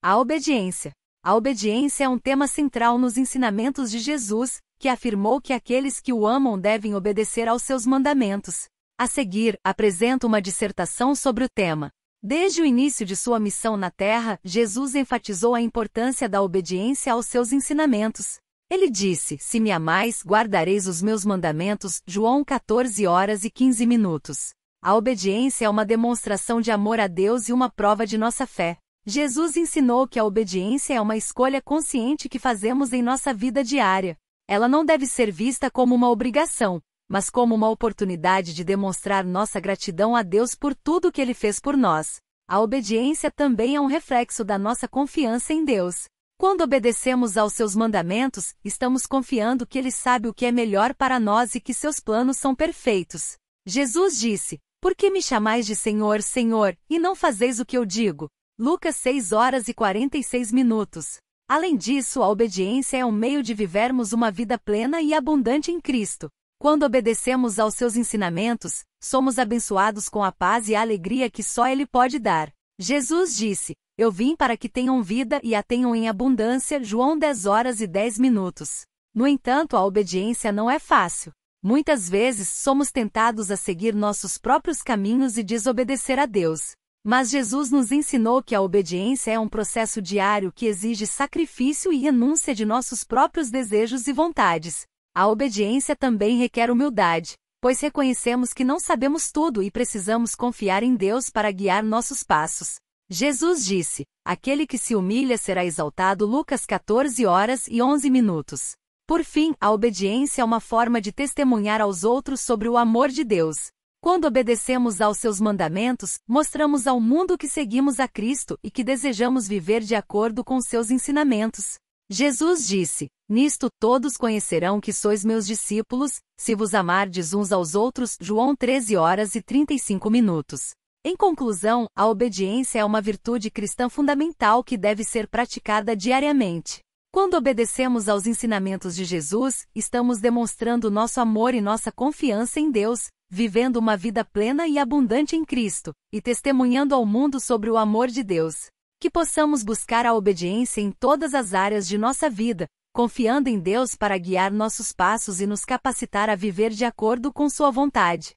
A obediência. A obediência é um tema central nos ensinamentos de Jesus, que afirmou que aqueles que o amam devem obedecer aos seus mandamentos. A seguir, apresenta uma dissertação sobre o tema. Desde o início de sua missão na Terra, Jesus enfatizou a importância da obediência aos seus ensinamentos. Ele disse: Se me amais, guardareis os meus mandamentos. João 14 horas e 15 minutos. A obediência é uma demonstração de amor a Deus e uma prova de nossa fé. Jesus ensinou que a obediência é uma escolha consciente que fazemos em nossa vida diária. Ela não deve ser vista como uma obrigação, mas como uma oportunidade de demonstrar nossa gratidão a Deus por tudo que ele fez por nós. A obediência também é um reflexo da nossa confiança em Deus. Quando obedecemos aos seus mandamentos, estamos confiando que ele sabe o que é melhor para nós e que seus planos são perfeitos. Jesus disse: Por que me chamais de Senhor, Senhor, e não fazeis o que eu digo? Lucas 6 horas e 46 minutos. Além disso, a obediência é um meio de vivermos uma vida plena e abundante em Cristo. Quando obedecemos aos seus ensinamentos, somos abençoados com a paz e a alegria que só Ele pode dar. Jesus disse: Eu vim para que tenham vida e a tenham em abundância. João 10 horas e 10 minutos. No entanto, a obediência não é fácil. Muitas vezes somos tentados a seguir nossos próprios caminhos e desobedecer a Deus. Mas Jesus nos ensinou que a obediência é um processo diário que exige sacrifício e renúncia de nossos próprios desejos e vontades. A obediência também requer humildade, pois reconhecemos que não sabemos tudo e precisamos confiar em Deus para guiar nossos passos. Jesus disse: Aquele que se humilha será exaltado. Lucas 14 horas e 11 minutos. Por fim, a obediência é uma forma de testemunhar aos outros sobre o amor de Deus. Quando obedecemos aos seus mandamentos, mostramos ao mundo que seguimos a Cristo e que desejamos viver de acordo com seus ensinamentos. Jesus disse: Nisto todos conhecerão que sois meus discípulos, se vos amardes uns aos outros. João 13 horas e 35 minutos. Em conclusão, a obediência é uma virtude cristã fundamental que deve ser praticada diariamente. Quando obedecemos aos ensinamentos de Jesus, estamos demonstrando nosso amor e nossa confiança em Deus, vivendo uma vida plena e abundante em Cristo, e testemunhando ao mundo sobre o amor de Deus. Que possamos buscar a obediência em todas as áreas de nossa vida, confiando em Deus para guiar nossos passos e nos capacitar a viver de acordo com Sua vontade.